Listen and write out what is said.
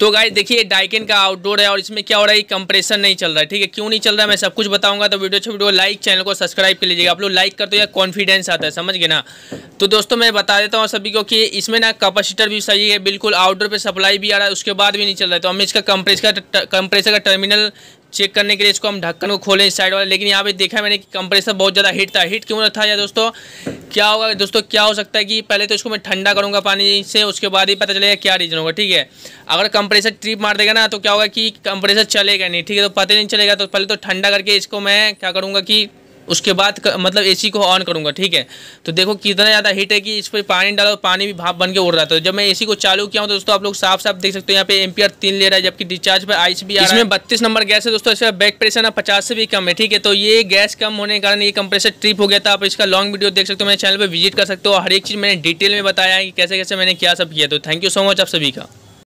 तो गाइज देखिए डाइकिन का आउटडोर है और इसमें क्या हो रहा है कंप्रेशन नहीं चल रहा है ठीक है क्यों नहीं चल रहा है मैं सब कुछ बताऊंगा तो वीडियो अच्छी वीडियो लाइक चैनल को सब्सक्राइब कर लीजिएगा आप लोग लाइक कर तो या कॉन्फिडेंस आता है समझ गए ना तो दोस्तों मैं बता देता हूँ सभी को कि इसमें ना कपेसिटर भी सही है बिल्कुल आउटडोर पर सप्लाई भी आ रहा है उसके बाद भी नहीं चल रहा है तो हमें इसका कंप्रेस का कंप्रेसर का टर्मिनल चेक करने के लिए इसको हम ढक्कन को खोलें साइड वाले लेकिन यहाँ पे देखा मैंने कि कंप्रेसर बहुत ज़्यादा हीट था हीट क्यों था या दोस्तों क्या होगा दोस्तों क्या हो सकता है कि पहले तो इसको मैं ठंडा करूँगा पानी से उसके बाद ही पता चलेगा क्या रीजन होगा ठीक है अगर कंप्रेसर ट्रिप मार देगा ना तो क्या होगा कि कंप्रेसर चलेगा नहीं ठीक है तो पता नहीं चलेगा तो पहले तो ठंडा करके इसको मैं क्या करूँगा कि उसके बाद कर, मतलब एसी को ऑन करूँगा ठीक है तो देखो कितना ज़्यादा हीट है कि इस पर पानी डालो पानी भी भाप बन के उड़ रहा था तो जब मैं एसी को चालू किया हूँ तो दोस्तों आप लोग साफ साफ देख सकते हो यहाँ पे एम्पियर तीन ले रहा है जबकि डिस्चार्ज पर आइस भी इसमें बत्तीस नंबर गैस है दोस्तों इसका बैक प्रेशर ना पचास से भी कम है ठीक है तो ये गैस कम होने के कारण ये कंप्रेशर ट्रिप हो गया था आप इसका लॉन्ग वीडियो देख सकते हो मेरे चैनल पर विजिट कर सकते हो हर एक चीज़ मैंने डिटेल में बताया है कि कैसे कैसे मैंने क्या सब किया तो थैंक यू सो मच आप सभी का